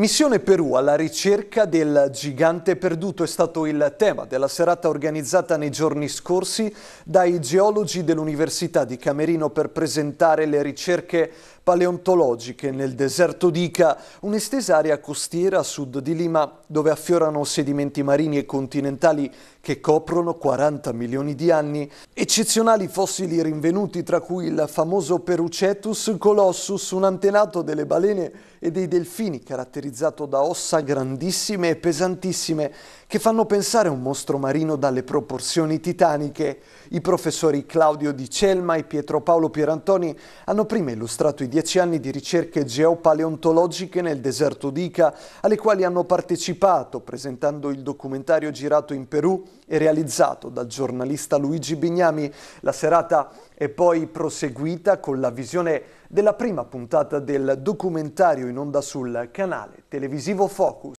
Missione Perù alla ricerca del gigante perduto è stato il tema della serata organizzata nei giorni scorsi dai geologi dell'Università di Camerino per presentare le ricerche paleontologiche nel deserto d'Ica, un'estesa area costiera a sud di Lima dove affiorano sedimenti marini e continentali che coprono 40 milioni di anni. Eccezionali fossili rinvenuti, tra cui il famoso Perucetus colossus, un antenato delle balene e dei delfini, caratterizzato da ossa grandissime e pesantissime, che fanno pensare a un mostro marino dalle proporzioni titaniche. I professori Claudio Di Celma e Pietro Paolo Pierantoni hanno prima illustrato i dieci anni di ricerche geopaleontologiche nel deserto d'Ica, alle quali hanno partecipato presentando il documentario girato in Perù e realizzato dal giornalista Luigi Bignami. La serata è poi proseguita con la visione della prima puntata del documentario in onda sul canale televisivo Focus.